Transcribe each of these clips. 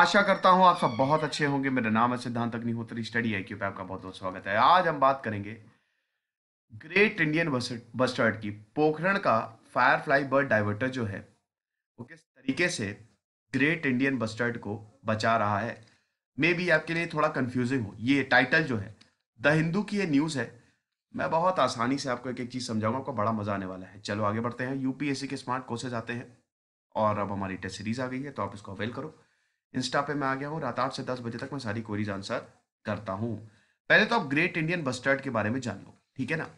आशा करता हूं आप सब बहुत अच्छे होंगे मेरा नाम है सिद्धांत अग्निहोत्री स्टडी आई क्यू पे आपका बहुत बहुत स्वागत है आज हम बात करेंगे ग्रेट इंडियन बस्टर्ड की पोखरण का फायरफ्लाई बर्ड डाइवर्टर जो है वो किस तरीके से ग्रेट इंडियन बस्टर्ड को बचा रहा है मे बी आपके लिए थोड़ा कन्फ्यूजिंग हो ये टाइटल जो है द हिंदू की ये न्यूज़ है मैं बहुत आसानी से आपको एक एक चीज़ समझाऊंगा आपको बड़ा मज़ा आने वाला है चलो आगे बढ़ते हैं यूपीएससी के स्मार्ट कोर्सेज आते हैं और अब हमारी टेस्ट सीरीज़ आ गई है तो आप इसको अवेल करो इंस्टा पे मैं आ गया हूँ रात आठ से दस बजे तक मैं सारी क्वेरीज आंसर करता हूँ पहले तो आप ग्रेट इंडियन बस्टर्ड के बारे में जान लो ठीक है ना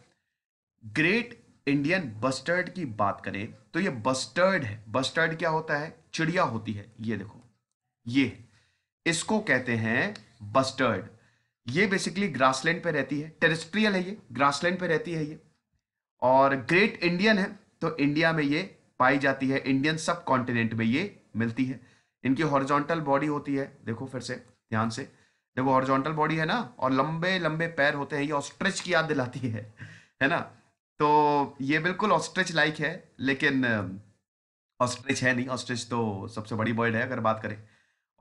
ग्रेट इंडियन बस्टर्ड की बात करें तो ये बस्टर्ड है बस्टर्ड क्या होता है चिड़िया होती है ये देखो ये इसको कहते हैं बस्टर्ड ये बेसिकली ग्रासलैंड पे रहती है टेरिस्ट्रियल है ये ग्रासलैंड पे रहती है ये और ग्रेट इंडियन है तो इंडिया में ये पाई जाती है इंडियन सब कॉन्टिनेंट में ये मिलती है इनकी हॉरिजॉन्टल बॉडी होती है देखो फिर से ध्यान से देखो हॉरिजॉन्टल बॉडी है ना और लंबे लंबे पैर होते हैं ये ऑस्ट्रेच की याद दिलाती है है ना तो ये बिल्कुल ऑस्ट्रेच लाइक है लेकिन ऑस्ट्रेच है नहीं ऑस्ट्रेच तो सबसे बड़ी बर्ड है अगर बात करें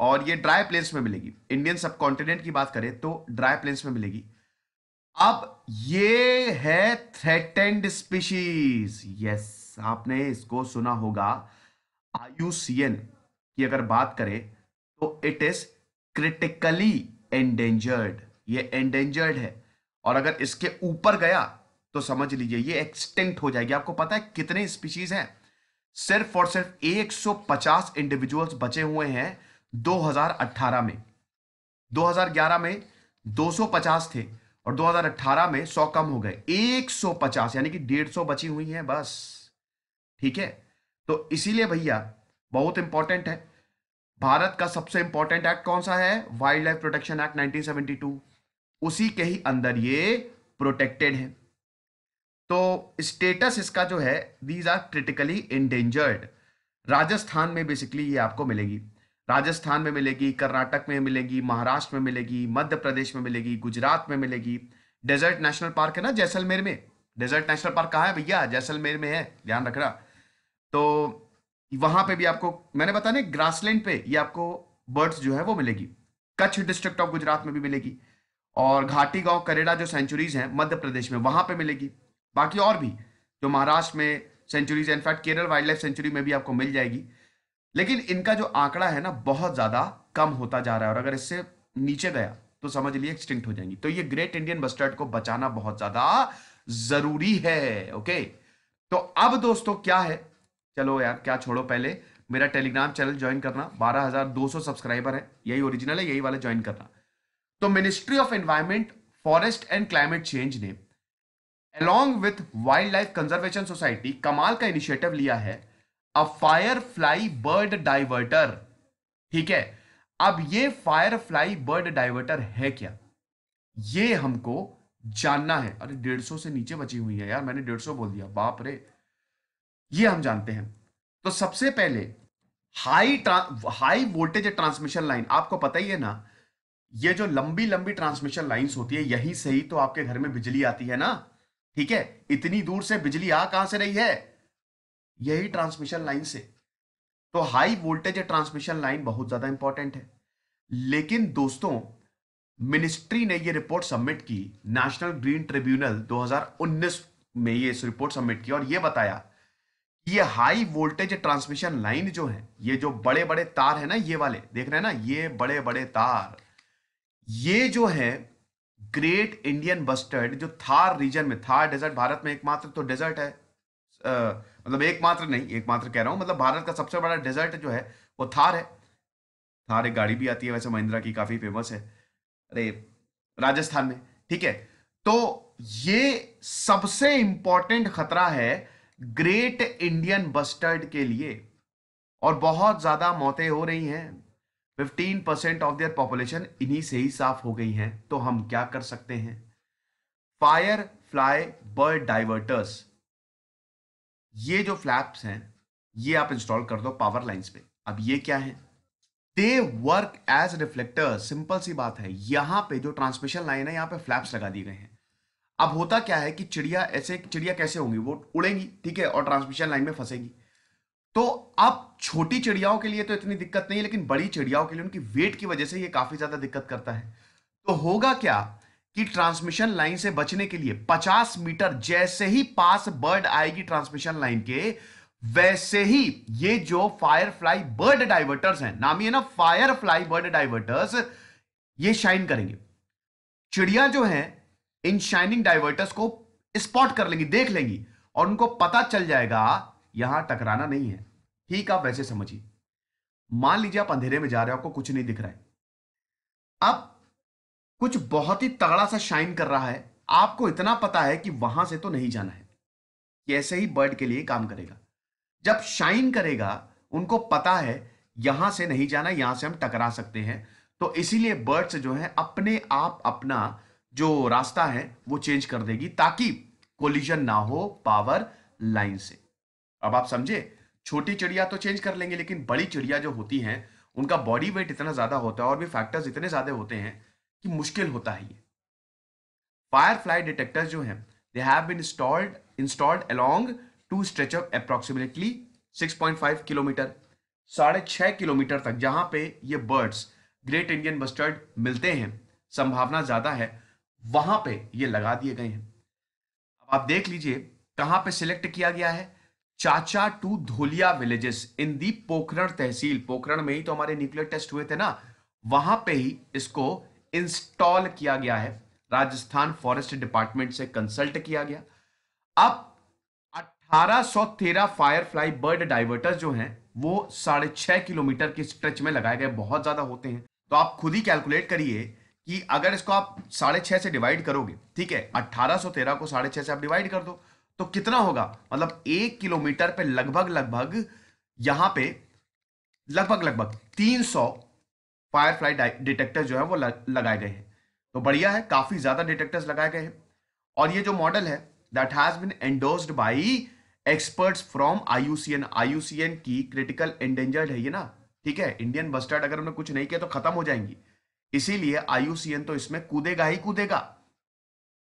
और ये ड्राई प्लेन्स में मिलेगी इंडियन सब कॉन्टिनेंट की बात करें तो ड्राई प्लेन्स में मिलेगी अब ये है थ्रेटेंड स्पीशीज यस आपने इसको सुना होगा आयुसीएन की अगर बात करें तो इट इज क्रिटिकली एंडेंजर्ड ये एंडेंजर्ड है और अगर इसके ऊपर गया तो समझ लीजिए ये एक्सटेंट हो जाएगी आपको पता है कितने स्पीशीज हैं सिर्फ और सिर्फ 150 इंडिविजुअल्स बचे हुए हैं 2018 में 2011 में 250 थे और 2018 में 100 कम हो गए 150 यानी कि 150 बची हुई हैं बस ठीक है तो इसीलिए भैया बहुत इंपॉर्टेंट है भारत का सबसे इंपॉर्टेंट एक्ट कौन सा है वाइल्ड लाइफ प्रोटेक्शन एक्ट 1972 उसी के ही अंदर ये प्रोटेक्टेड है तो स्टेटस इसका जो है these are critically endangered Rajasthan में बेसिकली ये आपको मिलेगी राजस्थान में मिलेगी कर्नाटक में मिलेगी महाराष्ट्र में मिलेगी मध्य प्रदेश में मिलेगी गुजरात में मिलेगी डेजर्ट नेशनल पार्क है ना जैसलमेर में डेजर्ट नेशनल पार्क कहाँ है भैया जैसलमेर में है ध्यान रखना तो वहां पे भी आपको मैंने बताया ना ग्रासलैंड पे ये आपको बर्ड्स जो है वो मिलेगी कच्छ डिस्ट्रिक्ट ऑफ गुजरात में भी मिलेगी और घाटी गांव करेड़ा जो सेंचुरीज हैं मध्य प्रदेश में वहां पे मिलेगी बाकी और भी जो महाराष्ट्र में sanctuaries in fact Kerala wild life sanctuary में भी आपको मिल जाएगी लेकिन इनका जो आंकड़ा है ना बहुत ज्यादा कम होता जा रहा है और अगर इससे नीचे गया तो समझ लिए एक्सटिंक्ट हो जाएंगी तो ये ग्रेट इंडियन बस्टर्ड को बचाना बहुत ज्यादा जरूरी है ओके तो अब दोस्तों क्या है चलो यार क्या छोड़ो पहले मेरा टेलीग्राम चैनल ज्वाइन करना 12,200 सब्सक्राइबर है यही ओरिजिनल है यही वाला ज्वाइन करना तो ministry of environment forest and climate change ने along with wild life conservation society कमाल का इनिशिएटिव लिया है a firefly bird diverter ठीक है अब ये फायर फ्लाई बर्ड डाइवर्टर है क्या ये हमको जानना है अरे डेढ़ सौ से नीचे बची हुई है यार मैंने डेढ़ सौ बोल दिया बाप रे ये हम जानते हैं तो सबसे पहले high high voltage transmission line आपको पता ही है ना ये जो लंबी लंबी ट्रांसमिशन लाइंस होती है यहीं से ही तो आपके घर में बिजली आती है ना ठीक है इतनी दूर से बिजली आ कहां से रही है यही ट्रांसमिशन लाइन से तो हाई वोल्टेज ट्रांसमिशन लाइन बहुत ज्यादा इंपॉर्टेंट है लेकिन दोस्तों मिनिस्ट्री ने यह रिपोर्ट सबमिट की नेशनल ग्रीन ट्रिब्यूनल 2019 में ये इस रिपोर्ट सबमिट की और यह बताया ये हाई वोल्टेज ट्रांसमिशन लाइन जो है ये जो बड़े बड़े तार है ना ये वाले देख रहे हैं ना ये बड़े बड़े तार ये जो है ग्रेट इंडियन बस्टर्ड जो थार रीजन में थार डेजर्ट भारत में एकमात्र तो डेजर्ट है आ, मतलब एकमात्र नहीं एकमात्र कह रहा हूं मतलब भारत का सबसे बड़ा डेजर्ट जो है वो थार है थार एक गाड़ी भी आती है वैसे महिंद्रा की काफी फेमस है अरे राजस्थान में ठीक है तो ये सबसे इंपॉर्टेंट खतरा है ग्रेट इंडियन बस्टर्ड के लिए और बहुत ज़्यादा मौतें हो रही हैं 15 परसेंट ऑफ देयर पॉपुलेशन इन्हीं से ही साफ हो गई हैं तो हम क्या कर सकते हैं फायर फ्लाई बर्ड डाइवर्टर्स ये जो फ्लैप्स हैं ये आप इंस्टॉल कर दो पावर लाइंस पे अब ये क्या है they work as reflector simple सी बात है यहां पे जो ट्रांसमिशन लाइन है यहां पे फ्लैप्स लगा दिए गए हैं अब होता क्या है कि चिड़िया ऐसे चिड़िया कैसे होंगी वो उड़ेंगी ठीक है और ट्रांसमिशन लाइन में फंसेगी तो अब छोटी चिड़ियाओं के लिए तो इतनी दिक्कत नहीं है लेकिन बड़ी चिड़ियाओं के लिए उनकी वेट की वजह से ये काफी ज्यादा दिक्कत करता है तो होगा क्या कि ट्रांसमिशन लाइन से बचने के लिए 50 मीटर जैसे ही पास बर्ड आएगी ट्रांसमिशन लाइन के वैसे ही ये जो फायरफ्लाई बर्ड डाइवर्टर्स हैं नाम ही है ना फायरफ्लाई बर्ड डाइवर्टर्स ये शाइन करेंगे चिड़िया जो है इन शाइनिंग डाइवर्टर्स को स्पॉट कर लेंगी देख लेंगी और उनको पता चल जाएगा यहां टकराना नहीं है ठीक आप वैसे समझिए मान लीजिए आप अंधेरे में जा रहे हो आपको कुछ नहीं दिख रहा है अब कुछ बहुत ही तगड़ा सा शाइन कर रहा है आपको इतना पता है कि वहां से तो नहीं जाना है कैसे ऐसे ही बर्ड के लिए काम करेगा जब शाइन करेगा उनको पता है यहां से नहीं जाना यहां से हम टकरा सकते हैं तो इसीलिए बर्ड्स जो है अपने आप अपना जो रास्ता है वो चेंज कर देगी ताकि कोलिजन ना हो पावर लाइन से अब आप समझे छोटी चिड़िया तो चेंज कर लेंगे लेकिन बड़ी चिड़िया जो होती हैं उनका बॉडी वेट इतना ज्यादा होता है और भी फैक्टर्स इतने ज्यादा होते हैं कि मुश्किल होता है फायर फ्लाई डिटेक्टर्स जो हैं they have been installed installed along to stretch of approximately 6.5 kilometre साढ़े छः किलोमीटर तक जहाँ पे ये बर्ड्स ग्रेट इंडियन बस्टर्ड मिलते हैं संभावना ज़्यादा है वहां पे ये लगा दिए गए हैं अब आप देख लीजिए कहां पे सिलेक्ट किया गया है Chacha to Dholia villages in the Pokhran tehsil Pokhran में ही तो हमारे न्यूक्लियर टेस्ट हुए थे ना वहां पे ही इसको इंस्टॉल किया गया है राजस्थान फॉरेस्ट डिपार्टमेंट से कंसल्ट किया गया अब 1813 फायरफ्लाई बर्ड डाइवर्टर जो हैं वो साढ़े छह किलोमीटर के स्ट्रेच में लगाए गए बहुत ज्यादा होते हैं तो आप खुद ही कैलकुलेट करिए कि अगर इसको आप साढ़े छह से डिवाइड करोगे ठीक है अट्ठारह सौ तेरह को साढ़े छह से आप डिवाइड कर दो तो कितना होगा मतलब एक किलोमीटर पे लगभग लगभग यहां पे लगभग लगभग तीन सौ फायरफ्लाई डिटेक्टर जो है वो लगाए गए हैं तो बढ़िया है काफी ज्यादा डिटेक्टर्स लगाए गए हैं और ये जो मॉडल है that has been endorsed by experts from IUCN IUCN की क्रिटिकल एंडेंजर्ड है ये ना ठीक है इंडियन बस्टर्ड अगर उन्होंने कुछ नहीं किया तो खत्म हो जाएंगी इसीलिए आईयूसीएन तो इसमें कूदेगा ही कूदेगा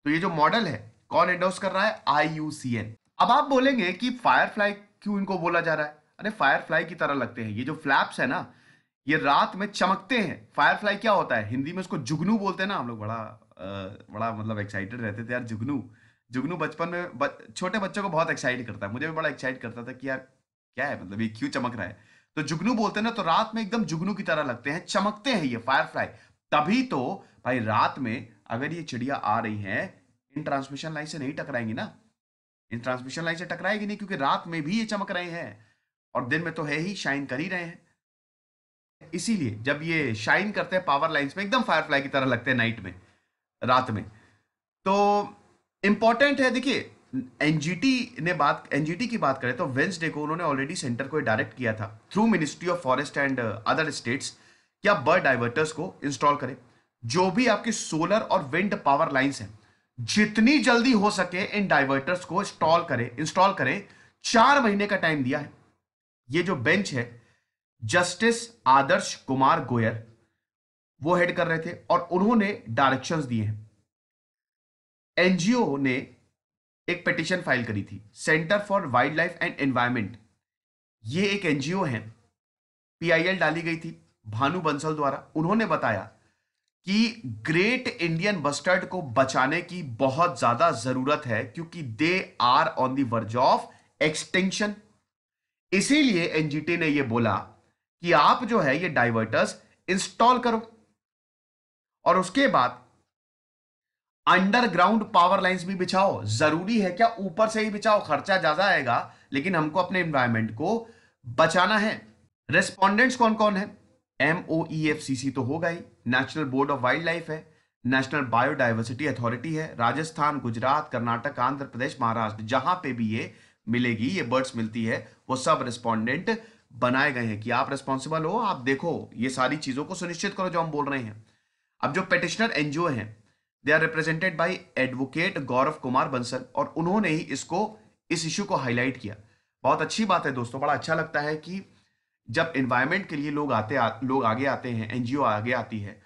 तो ये जो मॉडल है कौन एंडोर्स कर रहा है आईयूसीएन अब आप बोलेंगे कि फायरफ्लाई क्यों इनको बोला जा रहा है अरे फायरफ्लाई की तरह लगते हैं ये जो फ्लैप्स है ना ये रात में चमकते हैं फायरफ्लाई क्या होता है हिंदी में उसको जुगनू बोलते हैं ना हम लोग बड़ा आ, बड़ा मतलब एक्साइटेड रहते थे यार जुगनू जुगनू बचपन में छोटे बच्चों को बहुत एक्साइट करता है मुझे भी बड़ा एक्साइट करता था कि यार क्या है मतलब ये क्यों चमक रहा है तो जुगनू बोलते हैं ना तो रात में एकदम जुगनू की तरह लगते हैं चमकते हैं ये फायरफ्लाई तभी तो भाई रात में अगर ये चिड़िया आ रही है इन ट्रांसमिशन लाइन से नहीं टकराएंगी ना इन ट्रांसमिशन लाइन से टकराएगी नहीं क्योंकि रात में भी ये चमक रहे हैं और दिन में तो है ही शाइन कर ही रहे हैं इसीलिए जब ये शाइन करते हैं पावर लाइन में एकदम फायरफ्लाई की तरह लगते हैं नाइट में रात में तो इंपॉर्टेंट है देखिए एनजीटी ने बात एनजीटी की बात करें तो वेंसडे को उन्होंने ऑलरेडी सेंटर को डायरेक्ट किया था through ministry of forest and other states कि आप बर्ड डाइवर्टर्स को इंस्टॉल करें जो भी आपकी सोलर और विंड पावर लाइन्स हैं जितनी जल्दी हो सके इन डाइवर्टर्स को इंस्टॉल करें इंस्टॉल करें चार महीने का टाइम दिया है ये जो बेंच है जस्टिस आदर्श कुमार गोयर वो हेड कर रहे थे और उन्होंने डायरेक्शंस दिए हैं एनजीओ ने एक पिटिशन फाइल करी थी centre for wild life and environment ये एक एनजीओ है पीआईएल डाली गई थी भानु बंसल द्वारा उन्होंने बताया कि ग्रेट इंडियन बस्टर्ड को बचाने की बहुत ज्यादा जरूरत है क्योंकि they are on the verge of extinction इसीलिए एनजीटी ने यह बोला कि आप जो है ये डाइवर्टर्स इंस्टॉल करो और उसके बाद अंडरग्राउंड पावर लाइंस भी बिछाओ जरूरी है क्या ऊपर से ही बिछाओ खर्चा ज्यादा आएगा लेकिन हमको अपने एनवायरमेंट को बचाना है रेस्पॉन्डेंट्स कौन कौन है एमओ ई एफ सी सी तो होगा ही national board of wildlife है नेशनल बायोडाइवर्सिटी अथॉरिटी है राजस्थान गुजरात कर्नाटक आंध्र प्रदेश महाराष्ट्र जहां पे भी ये मिलेगी ये बर्ड्स मिलती है वो सब रिस्पॉन्डेंट बनाए गए हैं कि आप रिस्पॉन्सिबल हो आप देखो ये सारी चीजों को सुनिश्चित करो जो हम बोल रहे हैं अब जो पेटिशनर एनजीओ है they are represented by advocate Gaurav Kumar Bansal और उन्होंने ही इसको इस इश्यू को हाईलाइट किया बहुत अच्छी बात है दोस्तों बड़ा अच्छा लगता है कि जब एनवायरमेंट के लिए लोग आते आ, लोग आगे आते हैं एनजीओ आगे आती है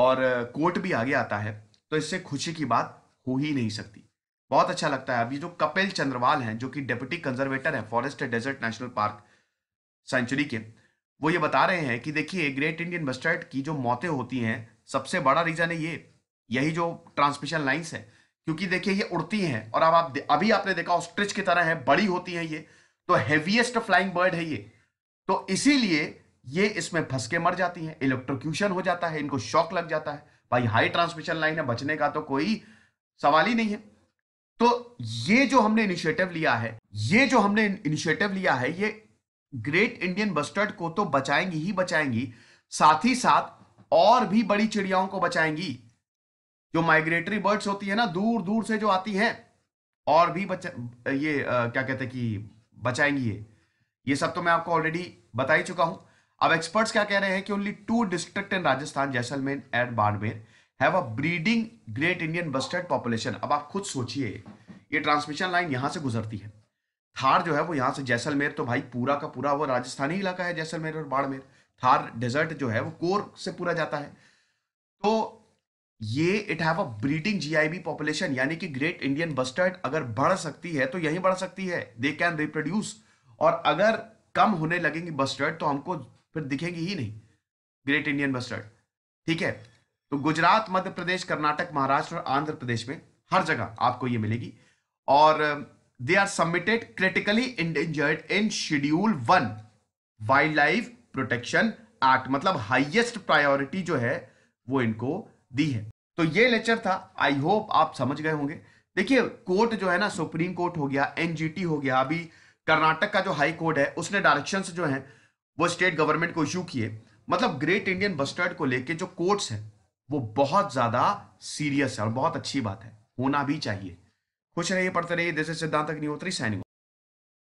और कोर्ट uh, भी आगे आता है तो इससे खुशी की बात हो ही नहीं सकती बहुत अच्छा लगता है अभी जो कपिल चंद्रवाल हैं जो कि डेप्यूटी कंजर्वेटर हैं forest desert national park sanctuary के वो ये बता रहे हैं कि देखिए ग्रेट इंडियन बस्टर्ड की जो मौतें होती हैं सबसे बड़ा रीजन है ये यही जो ट्रांसमिशन लाइन्स है क्योंकि देखिए ये उड़ती हैं और अब आप अभी आपने देखा ऑस्ट्रिच की तरह है बड़ी होती हैं ये तो हैवीएस्ट फ्लाइंग बर्ड है ये तो इसीलिए ये इसमें फंस के मर जाती है इलेक्ट्रोक्यूशन हो जाता है इनको शॉक लग जाता है भाई हाई ट्रांसमिशन लाइन है बचने का तो कोई सवाल ही नहीं है तो ये जो हमने इनिशिएटिव लिया है ये जो हमने इनिशिएटिव लिया है ये ग्रेट इंडियन बस्टर्ड को तो बचाएंगी ही बचाएंगी साथ ही साथ और भी बड़ी चिड़ियाओं को बचाएंगी जो माइग्रेटरी बर्ड्स होती है ना दूर दूर से जो आती हैं और भी बचा ये आ, क्या कहते हैं कि बचाएंगी ये ये सब तो मैं आपको ऑलरेडी बता ही चुका हूं अब एक्सपर्ट्स क्या कह रहे हैं कि only two district in Rajasthan Jaisalmer and Barmer have a breeding great Indian bustard population अब आप खुद सोचिए ये ट्रांसमिशन लाइन यहां से गुजरती है थार जो है वो यहां से जैसलमेर तो भाई पूरा का पूरा वो राजस्थानी इलाका है जैसलमेर और बाड़मेर थार डेजर्ट जो है वो कोर से पूरा जाता है तो ये it have a breeding GIB population यानी कि ग्रेट इंडियन बस्टर्ड अगर बढ़ सकती है तो यही बढ़ सकती है दे कैन रिप्रोड्यूस और अगर कम होने लगेंगे बस्टर्ड तो हमको फिर दिखेगी ही नहीं ग्रेट इंडियन बस्टर्ड ठीक है तो गुजरात मध्य प्रदेश कर्नाटक महाराष्ट्र और आंध्र प्रदेश में हर जगह आपको ये मिलेगी और they are submitted critically endangered in schedule one wildlife protection act मतलब हाइएस्ट प्रायोरिटी जो है वो इनको दी है तो ये लेक्चर था आई होप आप समझ गए होंगे देखिए कोर्ट जो है ना सुप्रीम कोर्ट हो गया एनजीटी हो गया अभी कर्नाटक का जो हाई कोर्ट है उसने डायरेक्शंस जो हैं वो स्टेट गवर्नमेंट को इशू किए मतलब ग्रेट इंडियन बस्टर्ड को लेके जो कोर्ट्स हैं वो बहुत ज़्यादा सीरियस है और बहुत अच्छी बात है होना भी चाहिए खुश रहिए पढ़ते रहिए जैसे सिद्धांत अग्निहोत्री साइनिंग